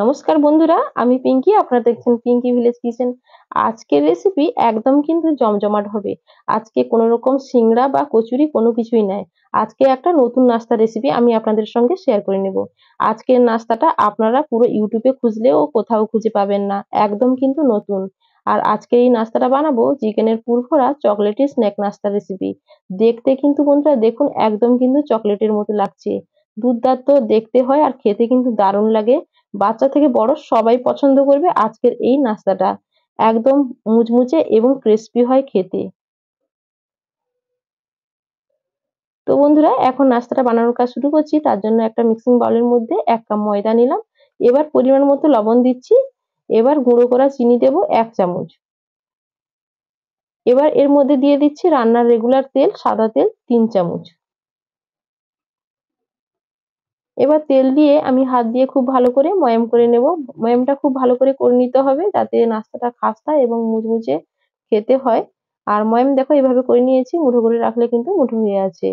নমস্কার বন্ধুরা আমি পিঙ্কি আপনারা দেখছেন পিঙ্কি ভিলেজ কিচেন আজকের রেসিপি একদম কিন্তু জমজমাট হবে আজকে কোনো রকম সিংড়া বা কচুরি কোনো কিছুই নাই আজকে একটা নতুন নাস্তা রেসিপি আমি আপনাদের সঙ্গে শেয়ার করে নেব আজকের নাস্তাটা আপনারা পুরো ইউটিউবে খুঁজলেও কোথাও খুঁজে পাবেন না একদম কিন্তু নতুন আর আজকে এই নাস্তাটা বানাবো চিকেনের পুরভরা চকলেটের স্ন্যাক নাস্তা রেসিপি দেখতে কিন্তু বন্ধুরা দেখুন একদম কিন্তু চকলেটের মতো লাগছে তো দেখতে হয় আর খেতে কিন্তু দারুণ লাগে বাচ্চা থেকে বড় সবাই পছন্দ করবে আজকের এই নাস্তাটা একদম মুচমুচে এবং ক্রিস্পি হয় খেতে তো বন্ধুরা এখন নাস্তাটা বানানোর কাজ শুরু করছি তার জন্য একটা মিক্সিং বাউলের মধ্যে এক কাপ ময়দা নিলাম এবার পরিমাণ মতো লবণ দিচ্ছি এবার গুঁড়ো করা চিনি দেব এক চামচ এবার এর মধ্যে দিয়ে দিচ্ছি রান্নার রেগুলার তেল সাদা তেল তিন চামচ এবার তেল দিয়ে আমি হাত দিয়ে খুব ভালো করে ময়াম করে নেব ময়ামটা খুব ভালো করে করে নিতে হবে যাতে নাস্তাটা খাস্তা এবং মুচমুচে খেতে হয় আর ময়াম দেখো এভাবে করে নিয়েছি মুঠো করে রাখলে কিন্তু মুঠো হয়ে আছে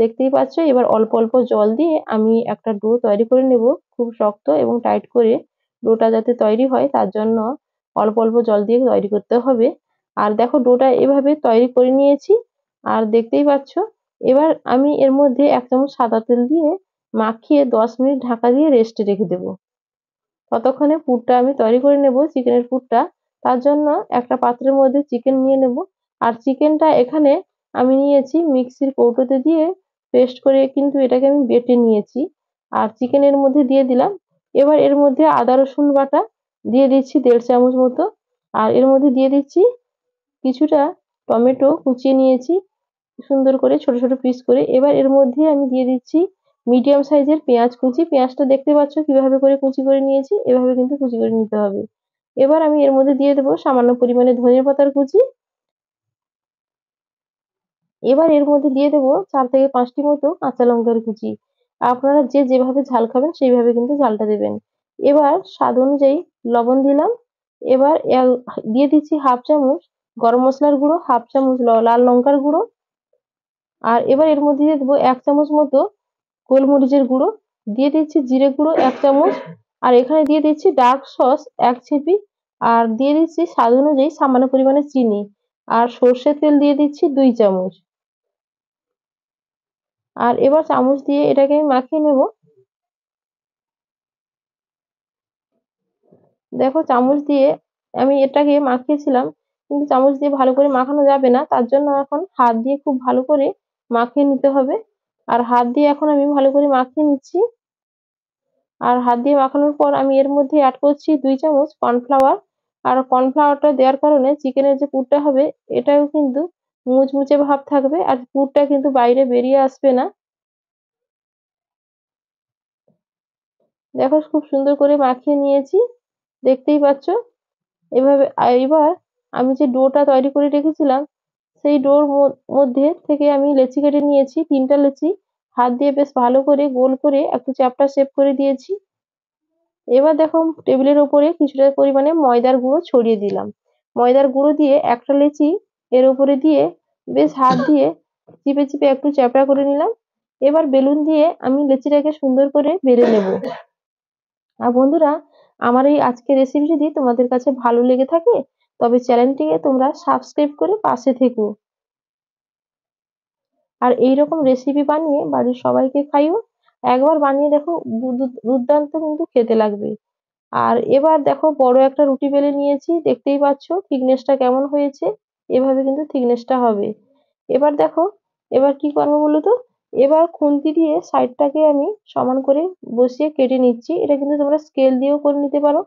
দেখতেই পাচ্ছ এবার অল্প অল্প জল দিয়ে আমি একটা ডো তৈরি করে নেব খুব শক্ত এবং টাইট করে ডোটা যাতে তৈরি হয় তার জন্য অল্প অল্প জল দিয়ে তৈরি করতে হবে আর দেখো ডোটা এভাবে তৈরি করে নিয়েছি আর দেখতেই পাচ্ছ এবার আমি এর মধ্যে এক চামচ সাদা তেল দিয়ে মাখিয়ে দশ মিনিট ঢাকা দিয়ে রেস্টে রেখে দেবো ততক্ষণে পুরটা আমি তৈরি করে নেব চিকেনের পুরটা তার জন্য একটা পাত্রের মধ্যে চিকেন নিয়ে নেব আর চিকেনটা এখানে আমি নিয়েছি মিক্সির কৌটোতে দিয়ে পেস্ট করে কিন্তু এটাকে আমি বেটে নিয়েছি আর চিকেনের মধ্যে দিয়ে দিলাম এবার এর মধ্যে আদা রসুন বাটা দিয়ে দিচ্ছি দেড় চামচ মতো আর এর মধ্যে দিয়ে দিচ্ছি কিছুটা টমেটো কুচিয়ে নিয়েছি সুন্দর করে ছোট ছোট পিস করে এবার এর মধ্যে আমি দিয়ে দিচ্ছি মিডিয়াম সাইজের পেঁয়াজ কুচি পেঁয়াজটা দেখতে পাচ্ছ কিভাবে করে কুচি করে নিয়েছি এভাবে কিন্তু কুচি করে নিতে হবে এবার আমি এর মধ্যে দিয়ে দেবো সামান্য পরিমাণে ধনের পাতার কুচি এবার এর মধ্যে দিয়ে দেবো চার থেকে পাঁচটি মতো কাঁচা লঙ্কার কুচি আপনারা যে যেভাবে ঝাল খাবেন সেইভাবে কিন্তু ঝালটা দেবেন এবার স্বাদ অনুযায়ী লবণ দিলাম এবার দিয়ে দিচ্ছি হাফ চামচ গরম মশলার গুঁড়ো হাফ চামচ লাল লঙ্কার গুঁড়ো আর এবার এর মধ্যে দিয়ে দেবো এক চামচ মতো গোলমরিচের গুঁড়ো দিয়ে দিচ্ছি জিরে গুঁড়ো এক চামচ আর এখানে দিয়ে দিচ্ছি ডার্ক সস এক ছিপি আর দিয়ে দিচ্ছি স্বাদ অনুযায়ী সামান্য পরিমাণে চিনি আর সর্ষের তেল দিয়ে দিচ্ছি দুই চামচ আর এবার চামচ দিয়ে এটাকে আমি মাখিয়ে নেব দেখো চামচ দিয়ে আমি এটাকে মাখিয়েছিলাম কিন্তু চামচ দিয়ে ভালো করে মাখানো যাবে না তার জন্য এখন হাত দিয়ে খুব ভালো করে মাখিয়ে নিতে হবে আর হাত দিয়ে এখন আমি ভালো করে মাখিয়ে নিচ্ছি আর হাত দিয়ে মাখানোর পর আমি এর মধ্যে অ্যাড করছি দুই চামচ কর্নফ্লাওয়ার আর কর্নফ্লাওয়ারটা দেওয়ার কারণে চিকেনের যে পুরটা হবে এটাও কিন্তু মুচমুচে ভাব থাকবে আর পুরটা কিন্তু বাইরে বেরিয়ে আসবে না দেখো খুব সুন্দর করে মাখিয়ে নিয়েছি দেখতেই পাচ্ছ এভাবে এবার আমি যে ডোটা তৈরি করে রেখেছিলাম সেই ডোর মো মধ্যে থেকে আমি লেচি কেটে নিয়েছি তিনটা লেচি হাত দিয়ে বেশ ভালো করে গোল করে একটু চ্যাপটা শেপ করে দিয়েছি এবার দেখো টেবিলের ওপরে কিছুটা পরিমাণে ময়দার গুঁড়ো ছড়িয়ে দিলাম ময়দার গুঁড়ো দিয়ে একটা লেচি এর উপরে দিয়ে বেশ হাত দিয়ে চিপে চিপে একটু চ্যাপটা করে নিলাম এবার বেলুন দিয়ে আমি লেচিটাকে সুন্দর করে বেড়ে নেব আর বন্ধুরা আমার এই আজকে রেসিপি যদি তোমাদের কাছে ভালো লেগে থাকে তবে চ্যানেলটিকে তোমরা সাবস্ক্রাইব করে পাশে থেকো আর এই রকম রেসিপি বানিয়ে বাড়ির সবাইকে খাইও একবার বানিয়ে দেখো দুর্দান্ত কিন্তু খেতে লাগবে আর এবার দেখো বড় একটা রুটি বেলে নিয়েছি দেখতেই পাচ্ছ থিকনেসটা কেমন হয়েছে এভাবে কিন্তু থিকনেসটা হবে এবার দেখো এবার কি করবো বলো তো এবার খুন্তি দিয়ে সাইডটাকে আমি সমান করে বসিয়ে কেটে নিচ্ছি এটা কিন্তু তোমরা স্কেল দিয়েও করে নিতে পারো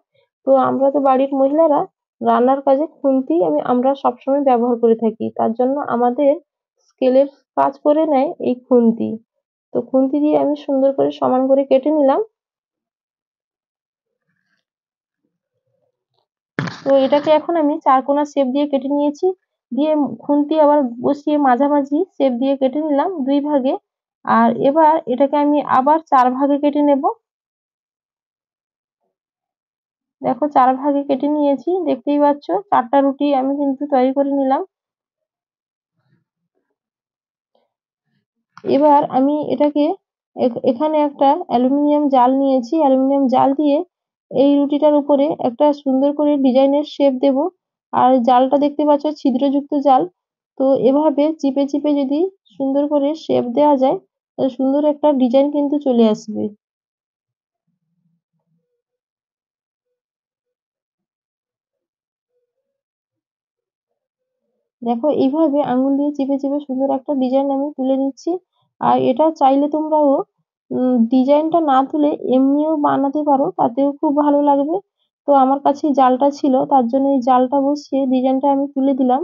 তো আমরা তো বাড়ির মহিলারা রান্নার কাজে খুন্তি আমি আমরা সবসময় ব্যবহার করে থাকি তার জন্য আমাদের স্কেলের কাজ করে নেয় এই খুন্তি তো খুন্তি দিয়ে আমি সুন্দর করে সমান করে কেটে নিলাম তো এটাকে এখন আমি চারকোনা শেপ দিয়ে কেটে নিয়েছি দিয়ে খুন্তি আবার বসিয়ে মাঝামাঝি শেপ দিয়ে কেটে নিলাম দুই ভাগে আর এবার এটাকে আমি আবার চার ভাগে কেটে নেব দেখো চার ভাগে কেটে নিয়েছি দেখতেই পাচ্ছ চারটা রুটি আমি কিন্তু তৈরি করে নিলাম এবার আমি এটাকে এখানে একটা অ্যালুমিনিয়াম জাল নিয়েছি অ্যালুমিনিয়াম জাল দিয়ে এই রুটিটার উপরে একটা সুন্দর করে ডিজাইনের শেপ দেব আর জালটা দেখতে পাচ্ছ ছিদ্রযুক্ত জাল তো এভাবে চিপে চিপে যদি সুন্দর করে শেপ দেওয়া যায় তাহলে সুন্দর একটা ডিজাইন কিন্তু চলে আসবে দেখো এইভাবে আঙুল দিয়ে চেপে চেপে সুন্দর একটা ডিজাইন আমি তুলে নিচ্ছি আর এটা চাইলে তোমরাও ডিজাইনটা না তুলে এমনিও বানাতে পারো তাতেও খুব ভালো লাগবে তো আমার কাছে জালটা ছিল তার জন্য এই জালটা বসিয়ে ডিজাইনটা আমি তুলে দিলাম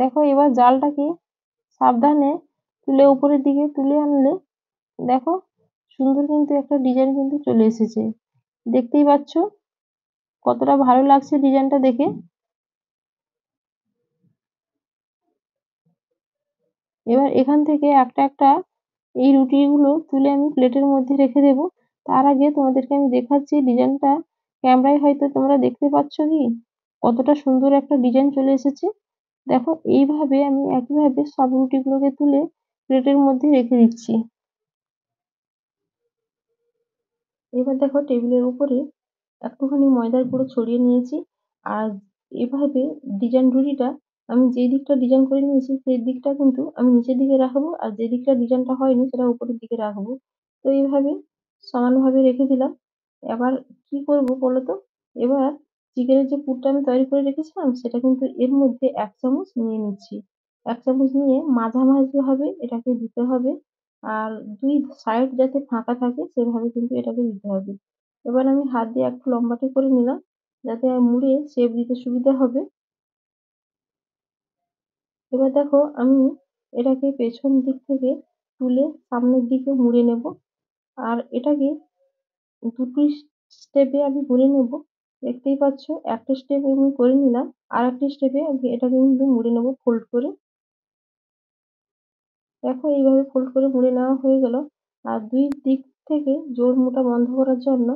দেখো এবার জালটাকে সাবধানে তুলে উপরের দিকে তুলে আনলে দেখো সুন্দর কিন্তু একটা ডিজাইন কিন্তু চলে এসেছে দেখতেই পাচ্ছ কতটা ভালো লাগছে ডিজাইনটা দেখে এবার এখান থেকে একটা একটা এই রুটিগুলো তুলে আমি প্লেটের মধ্যে রেখে দেব তার আগে তোমাদেরকে আমি দেখাচ্ছি ডিজাইনটা ক্যামেরায় হয়তো তোমরা দেখতে পাচ্ছ কি কতটা সুন্দর একটা ডিজাইন চলে এসেছে দেখো এইভাবে আমি একইভাবে সব রুটিগুলোকে তুলে প্লেটের মধ্যে রেখে দিচ্ছি এবার দেখো টেবিলের উপরে একটুখানি ময়দার গুঁড়ো ছড়িয়ে নিয়েছি আর এভাবে ডিজাইন রুটিটা আমি যে দিকটা ডিজাইন করে নিয়েছি সেই দিকটা কিন্তু আমি নিচের দিকে রাখবো আর যে দিকটা ডিজাইনটা হয়নি সেটা উপরের দিকে রাখবো তো এইভাবে সমানভাবে রেখে দিলাম এবার কি করব বলো তো এবার চিকেনের যে পুরটা আমি তৈরি করে রেখেছিলাম সেটা কিন্তু এর মধ্যে এক চামচ নিয়ে নিচ্ছি এক চামচ নিয়ে মাঝামাঝিভাবে এটাকে দিতে হবে আর দুই সাইড যাতে ফাঁকা থাকে সেভাবে কিন্তু এটাকে দিতে হবে এবার আমি হাত দিয়ে একটু লম্বাটে করে নিলাম যাতে মুড়ে শেপ দিতে সুবিধা হবে এবার দেখো আমি এটাকে পেছন দিক থেকে তুলে সামনের দিকে মুড়ে নেব আর এটাকে দুটি স্টেপে আমি মুড়ে নেব দেখতেই পাচ্ছ একটা স্টেপ আমি করে নিলাম আর একটা স্টেপে এটা কিন্তু মুড়ে নেবো ফোল্ড করে দেখো এইভাবে ফোল্ড করে মুড়ে নেওয়া হয়ে গেল আর দুই দিক থেকে জোর মোটা বন্ধ করার জন্য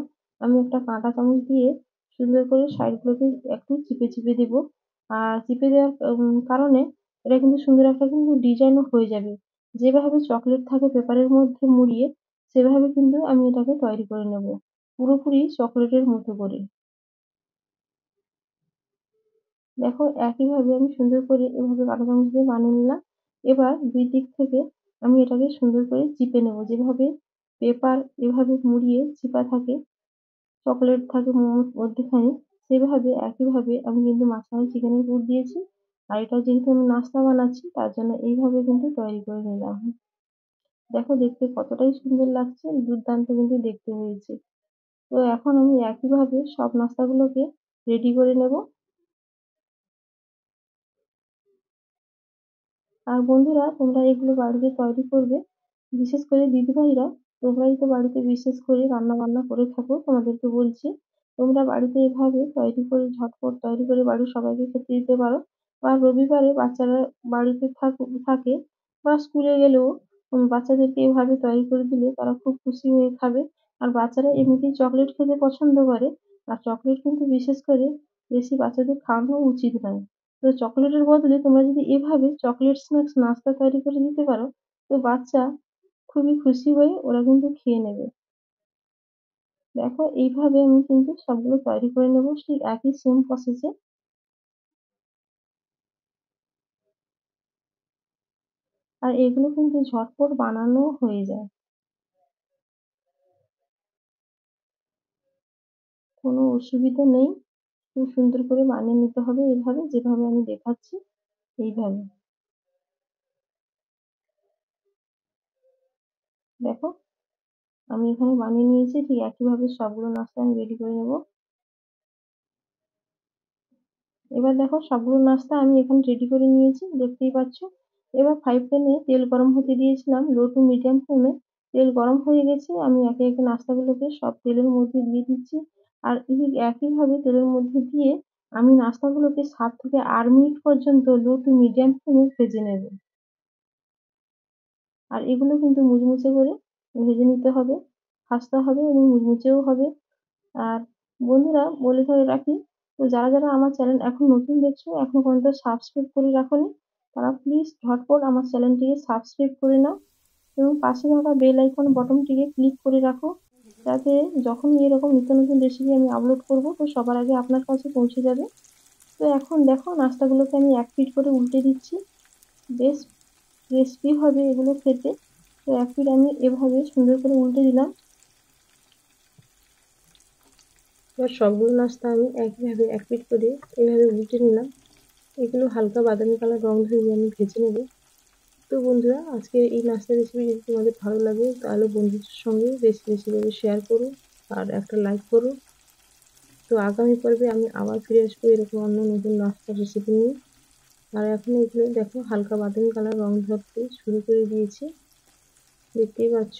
আমি একটা কাঁটা চামচ দিয়ে সুন্দর করে সাইডগুলোকে একটু চিপে চিপে দেব আর চিপে দেওয়ার কারণে এটা কিন্তু সুন্দর একটা কিন্তু ডিজাইনও হয়ে যাবে যেভাবে চকলেট থাকে পেপারের মধ্যে মুড়িয়ে সেভাবে কিন্তু আমি এটাকে তৈরি করে নেব পুরোপুরি চকলেটের মতো করে দেখো একইভাবে আমি সুন্দর করে এভাবে কাটাতাম দিয়ে বানিয়ে নিলাম এবার দুই দিক থেকে আমি এটাকে সুন্দর করে চিপে নেব যেভাবে পেপার এভাবে মুড়িয়ে চিপা থাকে চকলেট থাকে মোমোর মধ্যেখানে সেভাবে একইভাবে আমি কিন্তু মাঝখানে চিকেনের পুর দিয়েছি আর এটা যেহেতু আমি নাস্তা বানাচ্ছি তার জন্য এইভাবে কিন্তু তৈরি করে নিলাম দেখো দেখতে কতটাই সুন্দর লাগছে দুর্দান্ত কিন্তু দেখতে হয়েছে তো এখন আমি একইভাবে সব নাস্তাগুলোকে রেডি করে নেব আর বন্ধুরা তোমরা এগুলো বাড়িতে তৈরি করবে বিশেষ করে দিদিভাইরা তোমরাই তো বাড়িতে বিশেষ করে রান্না বান্না করে থাকো তোমাদেরকে বলছি তোমরা বাড়িতে এভাবে তৈরি করে ঝটপট তৈরি করে বাড়ির সবাইকে খেতে দিতে পারো বা রবিবারে বাচ্চারা বাড়িতে থাকে বা স্কুলে গেলেও বাচ্চাদেরকে এভাবে তৈরি করে দিলে তারা খুব খুশি হয়ে খাবে আর বাচ্চারা এমনিতেই চকলেট খেতে পছন্দ করে আর চকলেট কিন্তু বিশেষ করে বেশি বাচ্চাদের খাওয়ানো উচিত নয় তো চকলেটের বদলে তোমরা যদি এভাবে চকলেট স্ন্যাক্স নাস্তা তৈরি করে দিতে পারো তো বাচ্চা খুবই খুশি হয়ে ওরা কিন্তু খেয়ে নেবে দেখো এইভাবে আমি কিন্তু সবগুলো তৈরি করে নেব সেই একই সেম প্রসেসে আর এগুলো কিন্তু ঝটপট বানানো হয়ে যায় কোনো অসুবিধা নেই খুব সুন্দর করে বানিয়ে নিতে হবে এইভাবে যেভাবে আমি দেখাচ্ছি এইভাবে দেখো আমি এখানে বানিয়ে নিয়েছি ঠিক একইভাবে সবগুলো নাস্তা আমি রেডি করে নেব এবার দেখো সবগুলো নাস্তা আমি এখানে রেডি করে নিয়েছি দেখতেই পাচ্ছ এবার ফাইভ প্যানে তেল গরম হতে দিয়েছিলাম লো টু মিডিয়াম ফ্লেমে তেল গরম হয়ে গেছে আমি একে একে নাস্তাগুলোকে সব তেলের মধ্যে দিয়ে দিচ্ছি আর এই একইভাবে তেলের মধ্যে দিয়ে আমি নাস্তাগুলোকে সাত থেকে আট মিনিট পর্যন্ত লো টু মিডিয়াম ফ্লেমে ভেজে নেব আর এগুলো কিন্তু মুচমুচে করে ভেজে নিতে হবে খাস্তা হবে এবং মুচমুচেও হবে আর বন্ধুরা বলে ধরে রাখি তো যারা যারা আমার চ্যানেল এখন নতুন দেখছো এখনো পর্যন্ত সাবস্ক্রাইব করে নি তারা প্লিজ ঝটপট আমার চ্যানেলটিকে সাবস্ক্রাইব করে নাও এবং পাশে থাকা বেল আইকন বটনটিকে ক্লিক করে রাখো যাতে যখন এরকম নিত্য নতুন রেসিপি আমি আপলোড করব তো সবার আগে আপনার কাছে পৌঁছে যাবে তো এখন দেখো নাস্তাগুলোকে আমি এক পিট করে উল্টে দিচ্ছি বেশ রেসিপি হবে এগুলো খেতে তো এক পিট আমি এভাবে সুন্দর করে উল্টে দিলাম এবার সবগুলো নাস্তা আমি একইভাবে এক পিট করে এভাবে উল্টে নিলাম এগুলো হালকা বাদামি কালার রং ধরিয়ে আমি ভেজে নেবো তো বন্ধুরা আজকে এই নাস্তা রেসিপি যদি তোমাদের ভালো লাগে তাহলে বন্ধুদের সঙ্গে রেসিপি সেভাবে শেয়ার করো আর একটা লাইক করো তো আগামী পর্বে আমি আবার ফিরে আসবো এরকম অন্য নতুন নাস্তার রেসিপি নিয়ে আর এখন এগুলো দেখো হালকা বাদামি কালার রং ধরতে শুরু করে দিয়েছে দেখতেই পাচ্ছ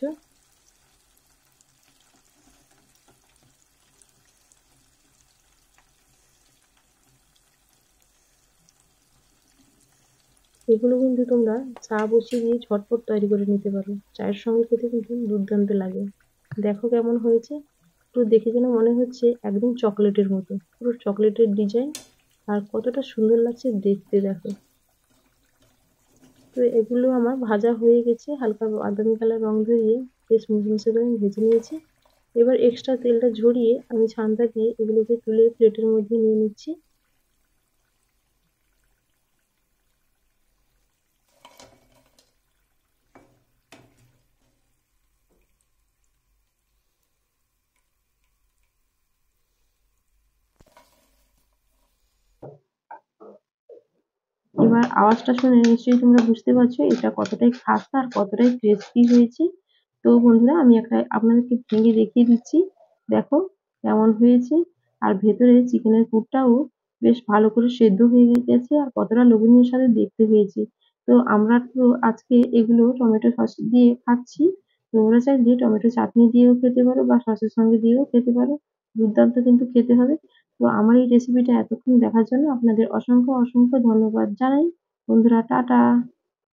এগুলো কিন্তু তোমরা চা বসিয়ে দিয়ে ঝটপট তৈরি করে নিতে পারো চায়ের সঙ্গে খেতে কিন্তু দুর্দান্ত লাগে দেখো কেমন হয়েছে পুরো দেখে যেন মনে হচ্ছে একদম চকলেটের মতো পুরো চকলেটের ডিজাইন আর কতটা সুন্দর লাগছে দেখতে দেখো তো এগুলো আমার ভাজা হয়ে গেছে হালকা বাদামি কালার রং ধরিয়ে বেশ মুচমুচে করে ভেজে নিয়েছি এবার এক্সট্রা তেলটা ঝরিয়ে আমি ছানটা দিয়ে এগুলোকে তুলে প্লেটের মধ্যে নিয়ে নিচ্ছি এবার আওয়াজটা শুনে নিশ্চয়ই তোমরা বুঝতে পারছো এটা কতটাই খাস্তা আর কতটাই ক্রিস্পি হয়েছে তো বন্ধুরা আমি একটা আপনাদেরকে ভেঙে দেখিয়ে দিচ্ছি দেখো কেমন হয়েছে আর ভেতরে চিকেনের কুটটাও বেশ ভালো করে সেদ্ধ হয়ে গেছে আর কতটা লবণীয় সাথে দেখতে হয়েছে তো আমরা তো আজকে এগুলো টমেটো সস দিয়ে খাচ্ছি তোমরা চাই যে টমেটো চাটনি দিয়েও খেতে পারো বা সসের সঙ্গে দিয়েও খেতে পারো দুর্দান্ত কিন্তু খেতে হবে তো আমার এই রেসিপিটা এতক্ষণ দেখার জন্য আপনাদের অসংখ্য অসংখ্য ধন্যবাদ জানাই বন্ধুরা টাটা